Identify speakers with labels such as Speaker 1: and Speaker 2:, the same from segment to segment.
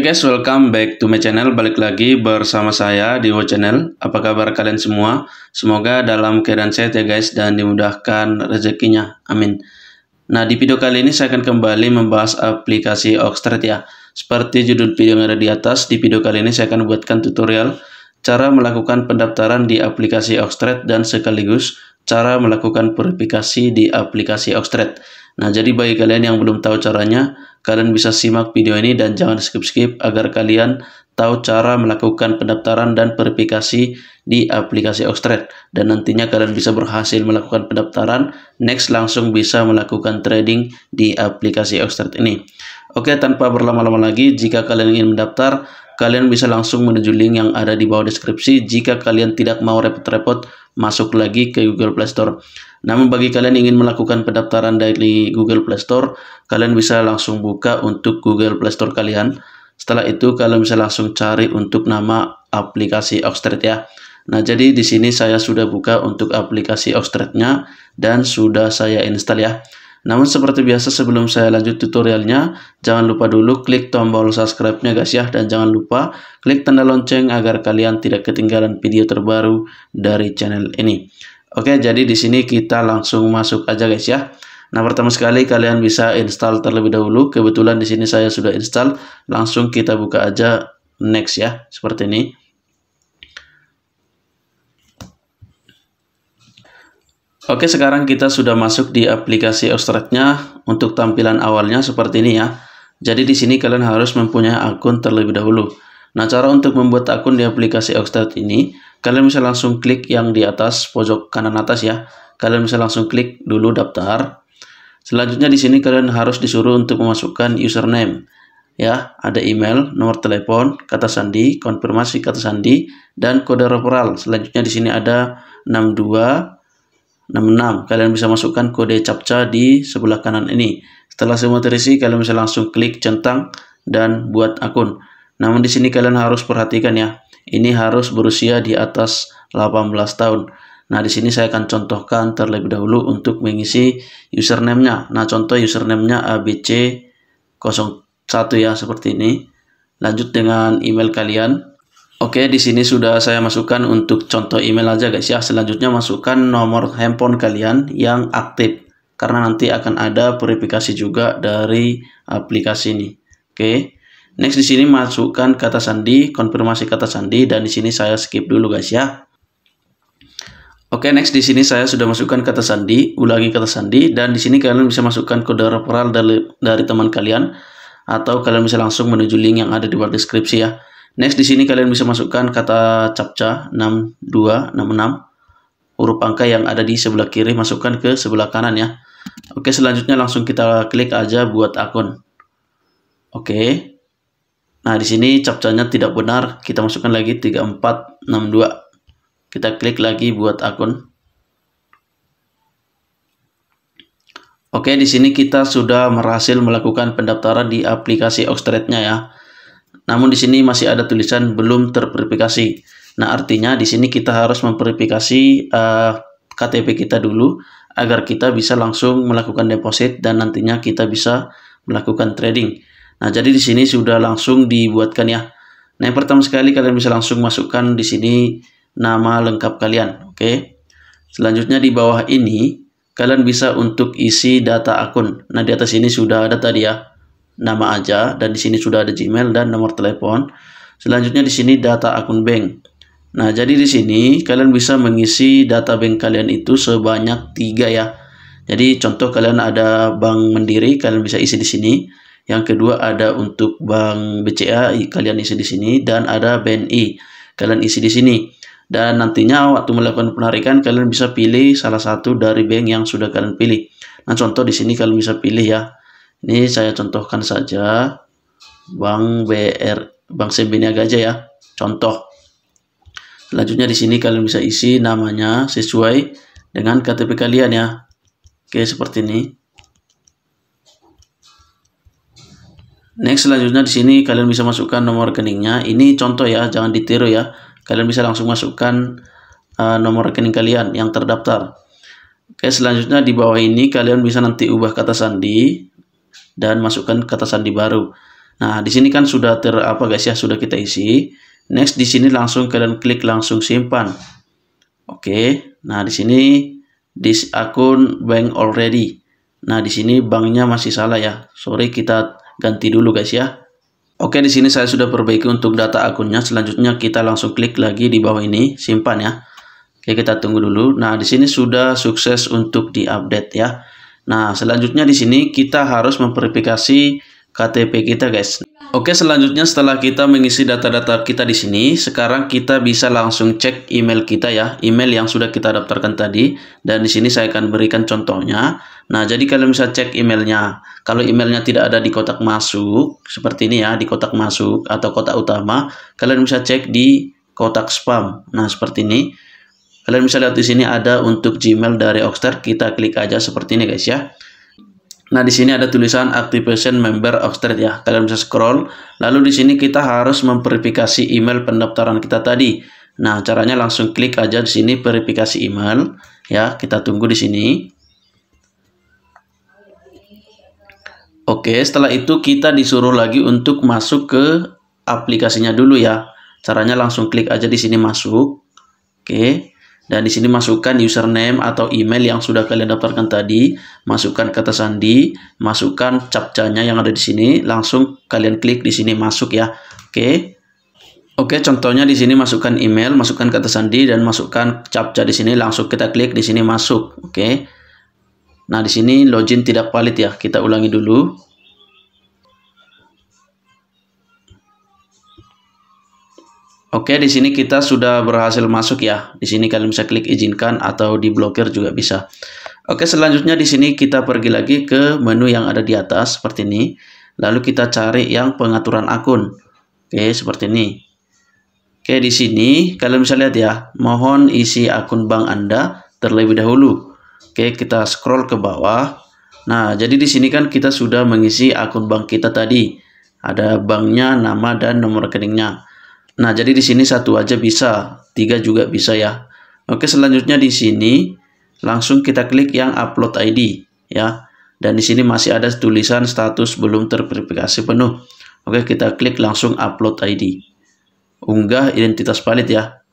Speaker 1: Oke guys, welcome back to my channel. Balik lagi bersama saya di Wo Channel. Apa kabar kalian semua? Semoga dalam keadaan sehat ya guys dan dimudahkan rezekinya. Amin. Nah, di video kali ini saya akan kembali membahas aplikasi Oxtrade ya. Seperti judul video yang ada di atas, di video kali ini saya akan buatkan tutorial cara melakukan pendaftaran di aplikasi Oxtrade dan sekaligus cara melakukan verifikasi di aplikasi Oxtrade. Nah, jadi bagi kalian yang belum tahu caranya, kalian bisa simak video ini dan jangan skip-skip agar kalian tahu cara melakukan pendaftaran dan verifikasi di aplikasi Oxtrade. Dan nantinya kalian bisa berhasil melakukan pendaftaran, next langsung bisa melakukan trading di aplikasi Oxtrade ini. Oke, tanpa berlama-lama lagi, jika kalian ingin mendaftar, kalian bisa langsung menuju link yang ada di bawah deskripsi jika kalian tidak mau repot-repot masuk lagi ke Google Play Store. Namun bagi kalian ingin melakukan pendaftaran dari Google Play Store, kalian bisa langsung buka untuk Google Play Store kalian. Setelah itu kalian bisa langsung cari untuk nama aplikasi Oxtrade ya. Nah, jadi di sini saya sudah buka untuk aplikasi Oxtrade-nya dan sudah saya install ya. Namun seperti biasa sebelum saya lanjut tutorialnya, jangan lupa dulu klik tombol subscribe-nya guys ya, dan jangan lupa klik tanda lonceng agar kalian tidak ketinggalan video terbaru dari channel ini. Oke, jadi di sini kita langsung masuk aja guys ya. Nah, pertama sekali kalian bisa install terlebih dahulu. Kebetulan di sini saya sudah install, langsung kita buka aja next ya, seperti ini. Oke, sekarang kita sudah masuk di aplikasi Ostratnya Untuk tampilan awalnya seperti ini ya. Jadi di sini kalian harus mempunyai akun terlebih dahulu. Nah, cara untuk membuat akun di aplikasi Ostrat ini, kalian bisa langsung klik yang di atas pojok kanan atas ya. Kalian bisa langsung klik dulu daftar. Selanjutnya di sini kalian harus disuruh untuk memasukkan username. Ya, ada email, nomor telepon, kata sandi, konfirmasi kata sandi, dan kode referral. Selanjutnya di sini ada 62 66. Kalian bisa masukkan kode captcha di sebelah kanan ini. Setelah semua terisi, kalian bisa langsung klik centang dan buat akun. Namun di sini kalian harus perhatikan ya, ini harus berusia di atas 18 tahun. Nah, di sini saya akan contohkan terlebih dahulu untuk mengisi username-nya. Nah, contoh username-nya abc01 ya, seperti ini. Lanjut dengan email kalian. Oke, di sini sudah saya masukkan untuk contoh email aja guys ya. Selanjutnya masukkan nomor handphone kalian yang aktif. Karena nanti akan ada verifikasi juga dari aplikasi ini. Oke. Next di sini masukkan kata sandi, konfirmasi kata sandi dan di sini saya skip dulu guys ya. Oke, next di sini saya sudah masukkan kata sandi, ulangi kata sandi dan di sini kalian bisa masukkan kode referral dari dari teman kalian atau kalian bisa langsung menuju link yang ada di bawah deskripsi ya. Next di sini kalian bisa masukkan kata capca 6266 huruf angka yang ada di sebelah kiri masukkan ke sebelah kanan ya. Oke, selanjutnya langsung kita klik aja buat akun. Oke. Nah, di sini capcanya tidak benar, kita masukkan lagi 3462. Kita klik lagi buat akun. Oke, di sini kita sudah berhasil melakukan pendaftaran di aplikasi Oxtrade-nya ya. Namun di sini masih ada tulisan belum terverifikasi. Nah, artinya di sini kita harus memverifikasi uh, eh, KTP kita dulu agar kita bisa langsung melakukan deposit dan nantinya kita bisa melakukan trading. Nah, jadi di sini sudah langsung dibuatkan ya. Nah, yang pertama sekali kalian bisa langsung masukkan di sini nama lengkap kalian, oke? Okay? Selanjutnya di bawah ini kalian bisa untuk isi data akun. Nah, di atas ini sudah ada tadi ya nama aja dan di sini sudah ada Gmail dan nomor telepon. Selanjutnya di sini data akun bank. Nah, jadi di sini kalian bisa mengisi data bank kalian itu sebanyak tiga ya. Jadi contoh kalian ada bank Mandiri, kalian bisa isi di sini. Yang kedua ada untuk bank BCA, kalian isi di sini dan ada BNI, kalian isi di sini. Dan nantinya waktu melakukan penarikan kalian bisa pilih salah satu dari bank yang sudah kalian pilih. Nah, contoh di sini kalian bisa pilih ya ini saya contohkan saja Bank BR Bank CB Niaga aja ya. Contoh. Selanjutnya di sini kalian bisa isi namanya sesuai dengan KTP kalian ya. Oke, seperti ini. Next selanjutnya di sini kalian bisa masukkan nomor rekeningnya. Ini contoh ya, jangan ditiru ya. Kalian bisa langsung masukkan uh, nomor rekening kalian yang terdaftar. Oke, selanjutnya di bawah ini kalian bisa nanti ubah kata sandi dan masukkan kata sandi baru. Nah, di sini kan sudah ter apa guys ya, sudah kita isi. Next di sini langsung kalian klik langsung simpan. Oke. Okay. Nah, di sini this akun bank already. Nah, di sini banknya masih salah ya. Sorry kita ganti dulu guys ya. Oke, di sini saya sudah perbaiki untuk data akunnya. Selanjutnya kita langsung klik lagi di bawah ini, simpan ya. Oke, kita tunggu dulu. Nah, di sini sudah sukses untuk di update ya. Nah, selanjutnya di sini kita harus memverifikasi KTP kita, guys. Oke, selanjutnya setelah kita mengisi data-data kita di sini, sekarang kita bisa langsung cek email kita ya, email yang sudah kita daftarkan tadi. Dan di sini saya akan berikan contohnya. Nah, jadi kalian bisa cek emailnya. Kalau emailnya tidak ada di kotak masuk, seperti ini ya, di kotak masuk atau kotak utama, kalian bisa cek di kotak spam. Nah, seperti ini. Kalian bisa lihat di sini ada untuk Gmail dari Oxter. Kita klik aja seperti ini guys ya. Nah, di sini ada tulisan Activation Member Oxter ya. Kalian bisa scroll. Lalu di sini kita harus memverifikasi email pendaftaran kita tadi. Nah, caranya langsung klik aja di sini verifikasi email ya. Kita tunggu di sini. Oke, setelah itu kita disuruh lagi untuk masuk ke aplikasinya dulu ya. Caranya langsung klik aja di sini masuk. Oke. Dan di sini masukkan username atau email yang sudah kalian daftarkan tadi, masukkan kata sandi, masukkan captcha-nya yang ada di sini, langsung kalian klik di sini masuk ya. Oke. Oke, contohnya di sini masukkan email, masukkan kata sandi dan masukkan captcha di sini, langsung kita klik di sini masuk. Oke. Nah, di sini login tidak valid ya. Kita ulangi dulu. Oke, di sini kita sudah berhasil masuk ya. Di sini kalian bisa klik izinkan atau diblokir juga bisa. Oke, selanjutnya di sini kita pergi lagi ke menu yang ada di atas seperti ini. Lalu kita cari yang pengaturan akun. Oke, seperti ini. Oke, di sini kalian bisa lihat ya, mohon isi akun bank Anda terlebih dahulu. Oke, kita scroll ke bawah. Nah, jadi di sini kan kita sudah mengisi akun bank kita tadi. Ada banknya, nama, dan nomor rekeningnya. Nah, jadi di sini satu aja bisa, tiga juga bisa ya. Oke, selanjutnya di sini langsung kita klik yang upload ID ya. Dan di sini masih ada tulisan status belum terverifikasi penuh. Oke, kita klik langsung upload ID. Unggah identitas valid ya.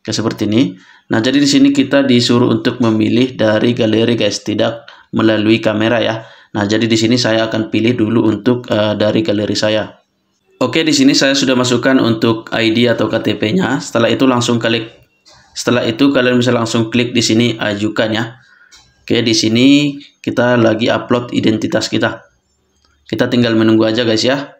Speaker 1: Oke, seperti ini. Nah, jadi di sini kita disuruh untuk memilih dari galeri guys, tidak melalui kamera ya. Nah, jadi di sini saya akan pilih dulu untuk uh, dari galeri saya. Oke, di sini saya sudah masukkan untuk ID atau KTP-nya. Setelah itu langsung klik setelah itu kalian bisa langsung klik di sini ajukan ya. Oke, di sini kita lagi upload identitas kita. Kita tinggal menunggu aja guys ya.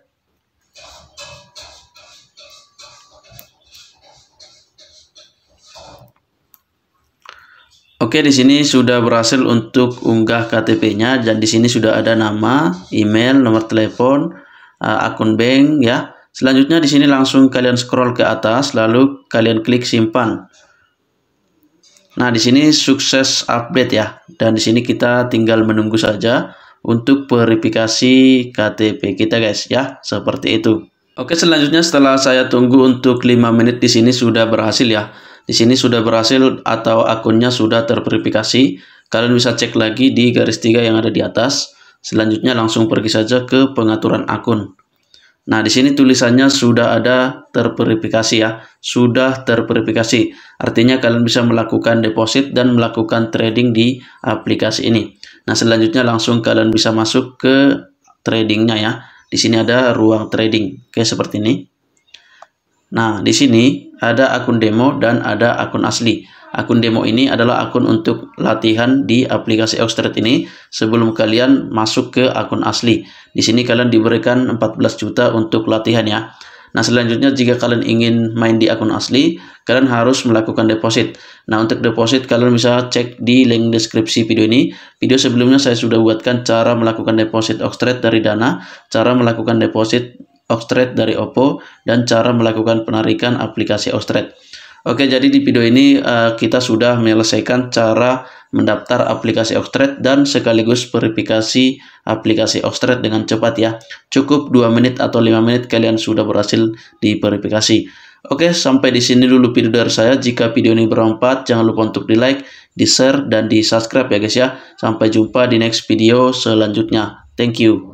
Speaker 1: Oke, di sini sudah berhasil untuk unggah KTP-nya dan di sini sudah ada nama, email, nomor telepon, uh, akun bank ya. Selanjutnya di sini langsung kalian scroll ke atas lalu kalian klik simpan. Nah, di sini sukses update ya. Dan di sini kita tinggal menunggu saja untuk verifikasi KTP kita guys ya, seperti itu. Oke, selanjutnya setelah saya tunggu untuk 5 menit di sini sudah berhasil ya. Di sini sudah berhasil atau akunnya sudah terverifikasi. Kalian bisa cek lagi di garis tiga yang ada di atas. Selanjutnya langsung pergi saja ke pengaturan akun. Nah, di sini tulisannya sudah ada terverifikasi ya. Sudah terverifikasi. Artinya kalian bisa melakukan deposit dan melakukan trading di aplikasi ini. Nah, selanjutnya langsung kalian bisa masuk ke tradingnya ya. Di sini ada ruang trading. Oke, seperti ini. Nah, di sini ada akun demo dan ada akun asli akun demo ini adalah akun untuk latihan di aplikasi Oxtrade ini sebelum kalian masuk ke akun asli. Di sini kalian diberikan 14 juta untuk latihan ya. Nah, selanjutnya jika kalian ingin main di akun asli, kalian harus melakukan deposit. Nah, untuk deposit kalian bisa cek di link deskripsi video ini. Video sebelumnya saya sudah buatkan cara melakukan deposit Oxtrade dari Dana, cara melakukan deposit Oxtrade dari Oppo, dan cara melakukan penarikan aplikasi Oxtrade. Oke, jadi di video ini uh, kita sudah menyelesaikan cara mendaftar aplikasi Oxtrade dan sekaligus verifikasi aplikasi Oxtrade dengan cepat ya. Cukup 2 menit atau 5 menit kalian sudah berhasil diverifikasi. Oke, sampai di sini dulu video dari saya. Jika video ini bermanfaat, jangan lupa untuk di-like, di-share, dan di-subscribe ya guys ya. Sampai jumpa di next video selanjutnya. Thank you.